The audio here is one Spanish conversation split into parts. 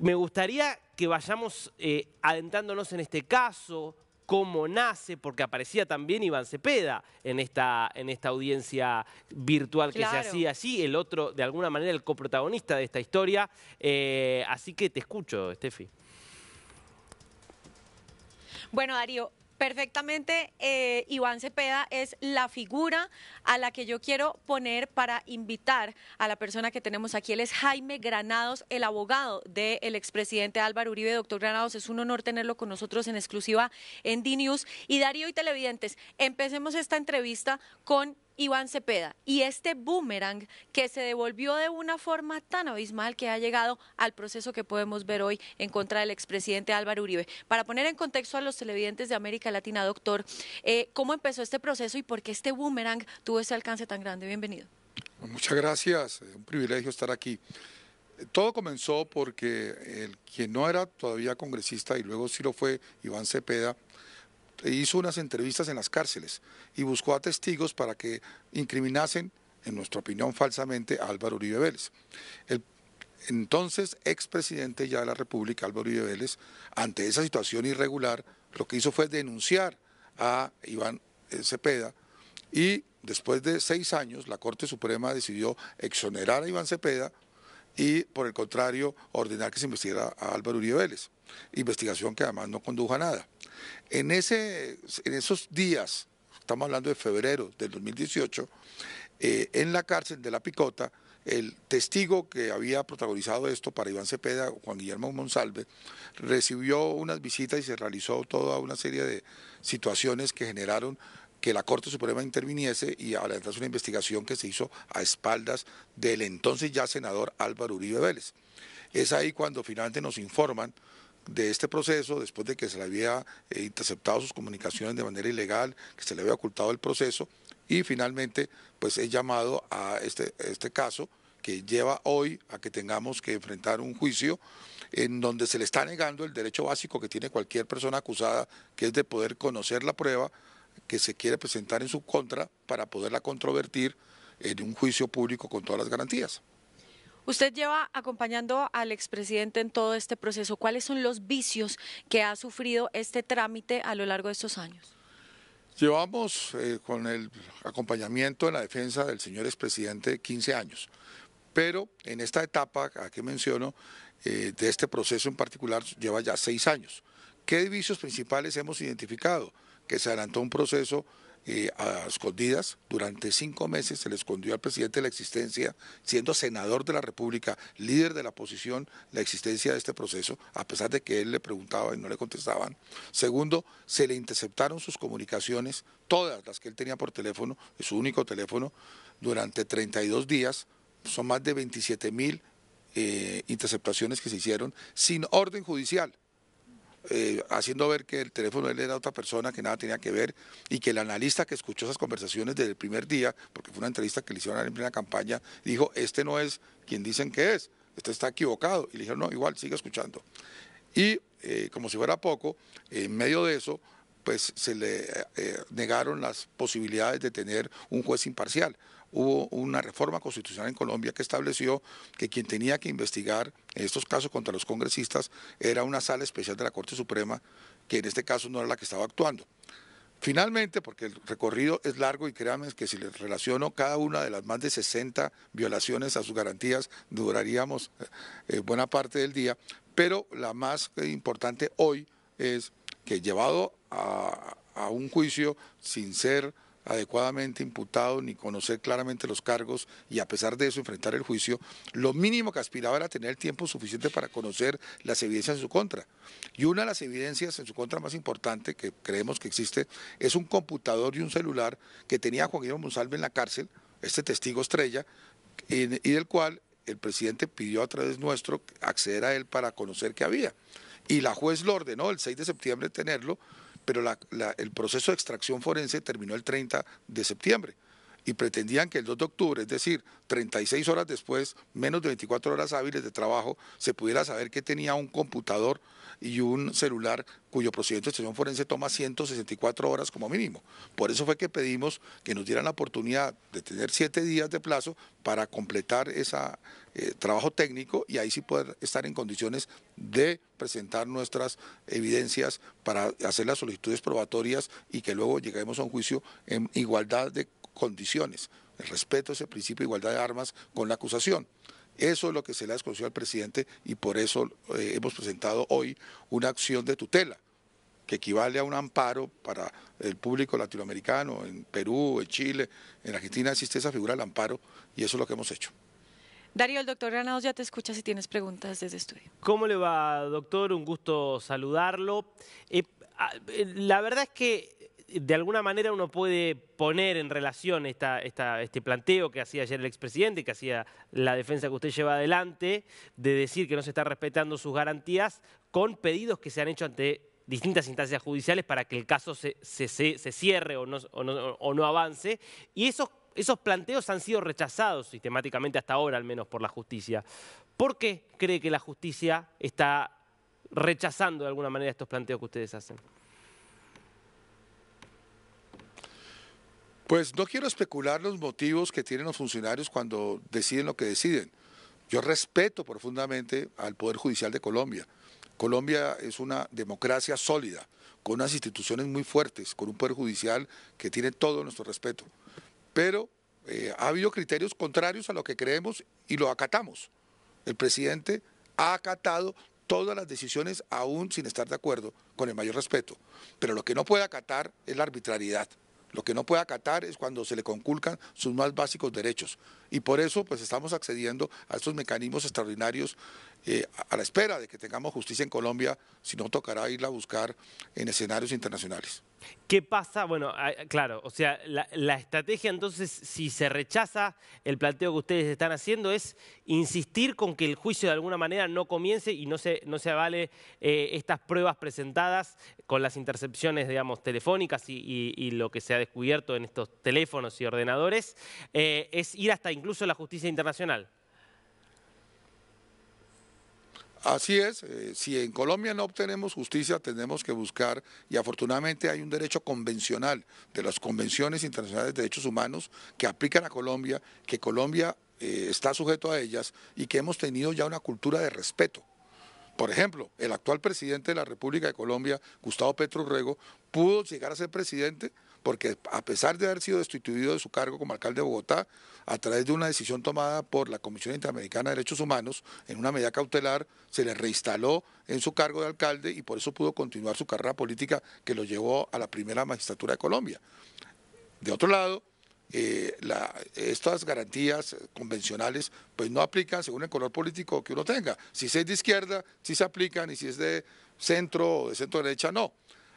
Me gustaría que vayamos eh, adentrándonos en este caso, cómo nace, porque aparecía también Iván Cepeda en esta, en esta audiencia virtual que se hacía allí, el otro, de alguna manera, el coprotagonista de esta historia. Eh, así que te escucho, Steffi. Bueno, Darío, perfectamente eh, Iván Cepeda es la figura a la que yo quiero poner para invitar a la persona que tenemos aquí. Él es Jaime Granados, el abogado del expresidente Álvaro Uribe. Doctor Granados, es un honor tenerlo con nosotros en exclusiva en D-News. Y Darío y televidentes, empecemos esta entrevista con Iván Cepeda y este boomerang que se devolvió de una forma tan abismal que ha llegado al proceso que podemos ver hoy en contra del expresidente Álvaro Uribe. Para poner en contexto a los televidentes de América Latina, doctor, eh, ¿cómo empezó este proceso y por qué este boomerang tuvo ese alcance tan grande? Bienvenido. Muchas gracias, un privilegio estar aquí. Eh, todo comenzó porque el quien no era todavía congresista y luego sí lo fue, Iván Cepeda, hizo unas entrevistas en las cárceles y buscó a testigos para que incriminasen, en nuestra opinión falsamente, a Álvaro Uribe Vélez. El entonces expresidente ya de la República, Álvaro Uribe Vélez, ante esa situación irregular, lo que hizo fue denunciar a Iván eh, Cepeda y después de seis años la Corte Suprema decidió exonerar a Iván Cepeda y por el contrario ordenar que se investigara a Álvaro Uribe Vélez. Investigación que además no condujo a nada. En, ese, en esos días, estamos hablando de febrero del 2018, eh, en la cárcel de La Picota, el testigo que había protagonizado esto para Iván Cepeda, Juan Guillermo Monsalve, recibió unas visitas y se realizó toda una serie de situaciones que generaron que la Corte Suprema interviniese y adelantase una investigación que se hizo a espaldas del entonces ya senador Álvaro Uribe Vélez. Es ahí cuando finalmente nos informan de este proceso, después de que se le había eh, interceptado sus comunicaciones de manera ilegal, que se le había ocultado el proceso, y finalmente pues es llamado a este, este caso que lleva hoy a que tengamos que enfrentar un juicio en donde se le está negando el derecho básico que tiene cualquier persona acusada, que es de poder conocer la prueba, que se quiere presentar en su contra para poderla controvertir en un juicio público con todas las garantías. Usted lleva acompañando al expresidente en todo este proceso. ¿Cuáles son los vicios que ha sufrido este trámite a lo largo de estos años? Llevamos eh, con el acompañamiento en la defensa del señor expresidente 15 años, pero en esta etapa que menciono, eh, de este proceso en particular, lleva ya seis años. ¿Qué vicios principales hemos identificado? que se adelantó un proceso eh, a escondidas durante cinco meses, se le escondió al presidente la existencia, siendo senador de la República, líder de la oposición, la existencia de este proceso, a pesar de que él le preguntaba y no le contestaban. Segundo, se le interceptaron sus comunicaciones, todas las que él tenía por teléfono, su único teléfono, durante 32 días, son más de 27 mil eh, interceptaciones que se hicieron sin orden judicial. Eh, haciendo ver que el teléfono de él era otra persona que nada tenía que ver y que el analista que escuchó esas conversaciones desde el primer día, porque fue una entrevista que le hicieron en plena campaña, dijo, este no es quien dicen que es, este está equivocado. Y le dijeron, no, igual, sigue escuchando. Y eh, como si fuera poco, en medio de eso, pues se le eh, negaron las posibilidades de tener un juez imparcial hubo una reforma constitucional en Colombia que estableció que quien tenía que investigar estos casos contra los congresistas era una sala especial de la Corte Suprema, que en este caso no era la que estaba actuando. Finalmente, porque el recorrido es largo y créanme que si les relaciono cada una de las más de 60 violaciones a sus garantías, duraríamos eh, eh, buena parte del día, pero la más eh, importante hoy es que llevado a un juicio sin ser adecuadamente imputado ni conocer claramente los cargos y a pesar de eso enfrentar el juicio, lo mínimo que aspiraba era tener el tiempo suficiente para conocer las evidencias en su contra. Y una de las evidencias en su contra más importante que creemos que existe es un computador y un celular que tenía Juan Guillermo Monsalve en la cárcel, este testigo estrella, y del cual el presidente pidió a través nuestro acceder a él para conocer qué había. Y la juez lo ordenó el 6 de septiembre tenerlo pero el proceso de extracción forense terminó el 30 de septiembre y pretendían que el 2 de octubre, es decir, 36 horas después, menos de 24 horas hábiles de trabajo, se pudiera saber que tenía un computador y un celular cuyo procedimiento de extensión forense toma 164 horas como mínimo. Por eso fue que pedimos que nos dieran la oportunidad de tener siete días de plazo para completar ese eh, trabajo técnico y ahí sí poder estar en condiciones de presentar nuestras evidencias para hacer las solicitudes probatorias y que luego lleguemos a un juicio en igualdad de condiciones. El respeto a ese principio de igualdad de armas con la acusación. Eso es lo que se le ha desconocido al presidente y por eso eh, hemos presentado hoy una acción de tutela que equivale a un amparo para el público latinoamericano, en Perú, en Chile, en Argentina existe esa figura del amparo y eso es lo que hemos hecho. Darío, el doctor Granados ya te escucha si tienes preguntas desde estudio. ¿Cómo le va, doctor? Un gusto saludarlo. Eh, ah, eh, la verdad es que de alguna manera uno puede poner en relación este planteo que hacía ayer el expresidente, que hacía la defensa que usted lleva adelante, de decir que no se está respetando sus garantías, con pedidos que se han hecho ante distintas instancias judiciales para que el caso se, cierre o no, avance. Y esos planteos han sido rechazados sistemáticamente hasta ahora, al menos por la justicia. ¿Por qué cree que la justicia está rechazando de alguna manera estos planteos que ustedes hacen? Pues no quiero especular los motivos que tienen los funcionarios cuando deciden lo que deciden. Yo respeto profundamente al Poder Judicial de Colombia. Colombia es una democracia sólida, con unas instituciones muy fuertes, con un Poder Judicial que tiene todo nuestro respeto. Pero eh, ha habido criterios contrarios a lo que creemos y lo acatamos. El presidente ha acatado todas las decisiones aún sin estar de acuerdo, con el mayor respeto. Pero lo que no puede acatar es la arbitrariedad. Lo que no puede acatar es cuando se le conculcan sus más básicos derechos. Y por eso pues estamos accediendo a estos mecanismos extraordinarios eh, a la espera de que tengamos justicia en Colombia, si no tocará irla a buscar en escenarios internacionales. ¿Qué pasa? Bueno, claro, o sea, la, estrategia entonces, si se rechaza el planteo que ustedes están haciendo, es insistir con que el juicio de alguna manera no comience y no se, no se avale eh, estas pruebas presentadas con las intercepciones, digamos, telefónicas y, lo que se ha descubierto en estos teléfonos y ordenadores, eh, es ir hasta incluso la justicia internacional. Así es, eh, si en Colombia no obtenemos justicia, tenemos que buscar, y afortunadamente hay un derecho convencional de las convenciones internacionales de derechos humanos que aplican a Colombia, que Colombia eh, está sujeto a ellas y que hemos tenido ya una cultura de respeto. Por ejemplo, el actual presidente de la República de Colombia, Gustavo Petro Rego, pudo llegar a ser presidente porque a pesar de haber sido destituido de su cargo como alcalde de Bogotá, a través de una decisión tomada por la Comisión Interamericana de Derechos Humanos, en una medida cautelar, se le reinstaló en su cargo de alcalde y por eso pudo continuar su carrera política que lo llevó a la primera magistratura de Colombia. De otro lado, eh, estas garantías convencionales pues no aplican según el color político que uno tenga. Si es de izquierda, sí se aplican y si es de centro o de centro derecha, no.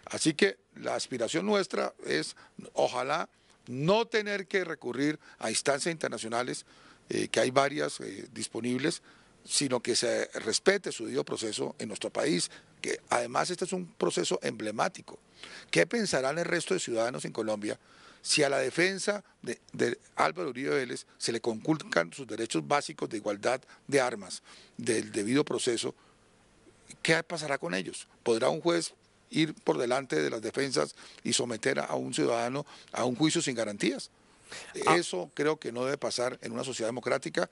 Así que la aspiración nuestra es, ojalá, no tener que recurrir a instancias internacionales, eh, que hay varias eh, disponibles, sino que se respete su debido proceso en nuestro país, que además este es un proceso emblemático. ¿Qué pensarán el resto de ciudadanos en Colombia si a la defensa de, de, Álvaro Uribe Vélez se le conculcan sus derechos básicos de igualdad de armas, del debido proceso? ¿Qué pasará con ellos? ¿Podrá un juez ir por delante de las defensas y someter a un ciudadano a un juicio sin garantías. Ah. Eso creo que no debe pasar en una sociedad democrática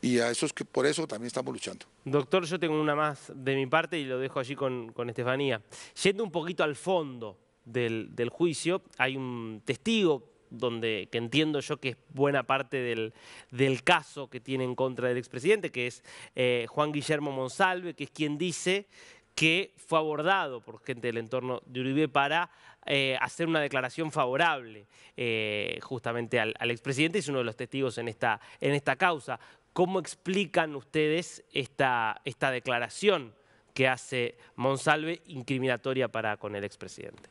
y a eso es que por eso también estamos luchando. Doctor, yo tengo una más de mi parte y lo dejo allí con, Estefanía. Yendo un poquito al fondo del, juicio, hay un testigo donde, que entiendo yo que es buena parte del, caso que tiene en contra del expresidente, que es eh, Juan Guillermo Monsalve, que es quien dice que fue abordado por gente del entorno de Uribe para eh, hacer una declaración favorable eh, justamente al, al y es uno de los testigos en esta, en esta causa. ¿Cómo explican ustedes esta, esta declaración que hace Monsalve incriminatoria para con el expresidente?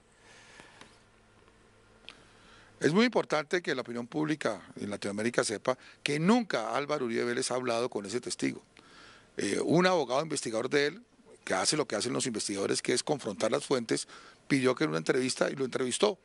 Es muy importante que la opinión pública en Latinoamérica sepa que nunca Álvaro Uribe Vélez ha hablado con ese testigo. Eh, un abogado investigador de él que hace lo que hacen los investigadores, que es confrontar las fuentes, pidió que en una entrevista y lo entrevistó.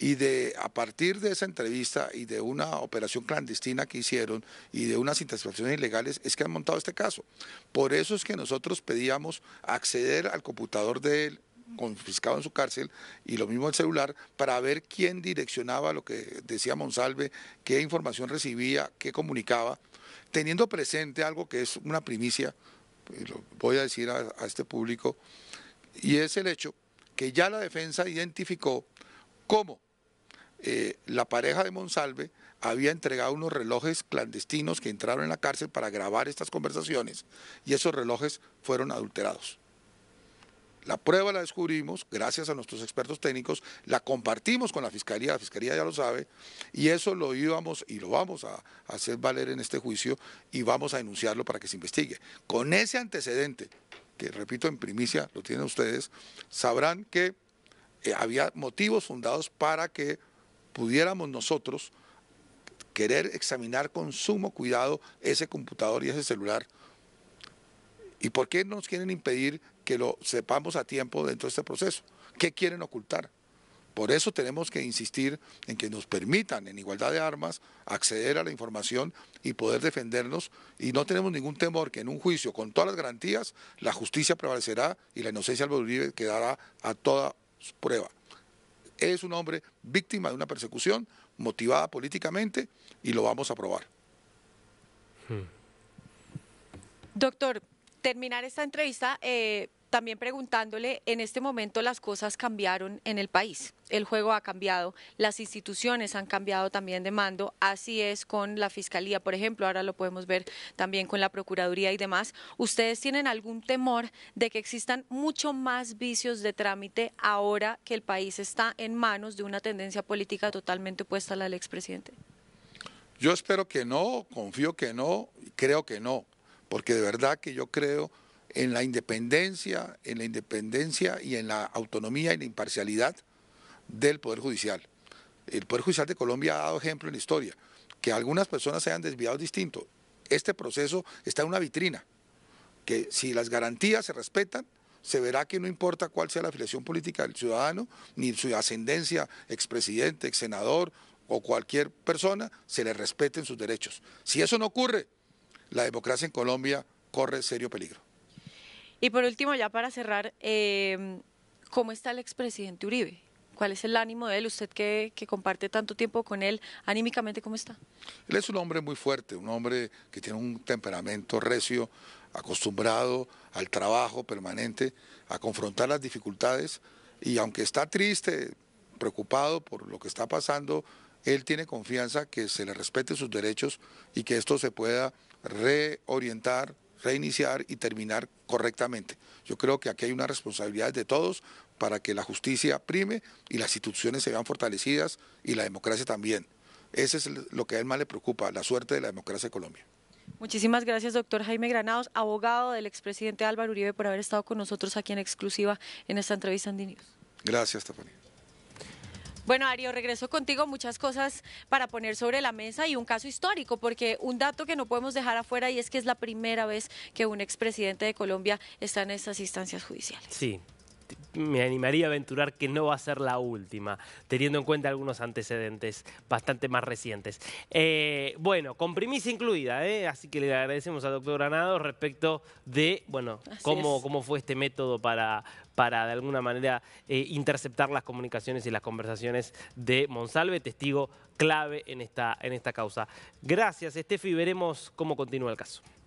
Y de, a partir de esa entrevista y de una operación clandestina que hicieron y de unas interceptaciones ilegales es que han montado este caso. Por eso es que nosotros pedíamos acceder al computador de él confiscado en su cárcel y lo mismo el celular para ver quién direccionaba lo que decía Monsalve, qué información recibía, qué comunicaba, teniendo presente algo que es una primicia, voy a decir a, este público, y es el hecho que ya la defensa identificó cómo eh, la pareja de Monsalve había entregado unos relojes clandestinos que entraron en la cárcel para grabar estas conversaciones y esos relojes fueron adulterados. La prueba la descubrimos gracias a nuestros expertos técnicos, la compartimos con la Fiscalía, la Fiscalía ya lo sabe, y eso lo íbamos y lo vamos a, hacer valer en este juicio y vamos a denunciarlo para que se investigue. Con ese antecedente, que repito en primicia lo tienen ustedes, sabrán que eh, había motivos fundados para que pudiéramos nosotros querer examinar con sumo cuidado ese computador y ese celular. ¿Y por qué nos quieren impedir que lo sepamos a tiempo dentro de este proceso. ¿Qué quieren ocultar? Por eso tenemos que insistir en que nos permitan, en igualdad de armas, acceder a la información y poder defendernos. Y no tenemos ningún temor que en un juicio, con todas las garantías, la justicia prevalecerá y la inocencia del quedará a toda prueba. Es un hombre víctima de una persecución motivada políticamente y lo vamos a probar. Hmm. Doctor, terminar esta entrevista. Eh, también preguntándole, en este momento las cosas cambiaron en el país, el juego ha cambiado, las instituciones han cambiado también de mando, así es con la Fiscalía, por ejemplo, ahora lo podemos ver también con la Procuraduría y demás. ¿Ustedes tienen algún temor de que existan mucho más vicios de trámite ahora que el país está en manos de una tendencia política totalmente opuesta a la del expresidente? Yo espero que no, confío que no, creo que no, porque de verdad que yo creo en la independencia, en la independencia y en la autonomía y la imparcialidad del Poder Judicial. El Poder Judicial de Colombia ha dado ejemplo en la historia, que algunas personas se hayan desviado distinto. Este proceso está en una vitrina, que si las garantías se respetan, se verá que no importa cuál sea la afiliación política del ciudadano, ni su ascendencia, expresidente, ex senador o cualquier persona, se le respeten sus derechos. Si eso no ocurre, la democracia en Colombia corre serio peligro. Y por último, ya para cerrar, em, ¿cómo está el expresidente Uribe? ¿Cuál es el ánimo de él? Usted que, comparte tanto tiempo con él, anímicamente, ¿cómo está? Él es un hombre muy fuerte, un hombre que tiene un temperamento recio, acostumbrado al trabajo permanente, a confrontar las dificultades y aunque está triste, preocupado por lo que está pasando, él tiene confianza que se le respeten sus derechos y que esto se pueda reorientar, reiniciar y terminar correctamente. Yo creo que aquí hay una responsabilidad de todos para que la justicia prime y las instituciones se vean fortalecidas y la democracia también. Eso es lo que a él más le preocupa, la suerte de la democracia de Colombia. Muchísimas gracias, doctor Jaime Granados, abogado del expresidente Álvaro Uribe, por haber estado con nosotros aquí en exclusiva en esta entrevista en Gracias, taponía bueno, Ario, regreso contigo. Muchas cosas para poner sobre la mesa y un caso histórico, porque un dato que no podemos dejar afuera y es que es la primera vez que un expresidente de Colombia está en estas instancias judiciales. Sí, me animaría a aventurar que no va a ser la última, teniendo en cuenta algunos antecedentes bastante más recientes. Eh, bueno, con primicia incluida, ¿eh? así que le agradecemos al doctor Granado respecto de, bueno, cómo, cómo fue este método para, para de alguna manera eh, interceptar las comunicaciones y las conversaciones de Monsalve, testigo clave en esta, en esta causa. Gracias, Estefi, veremos cómo continúa el caso.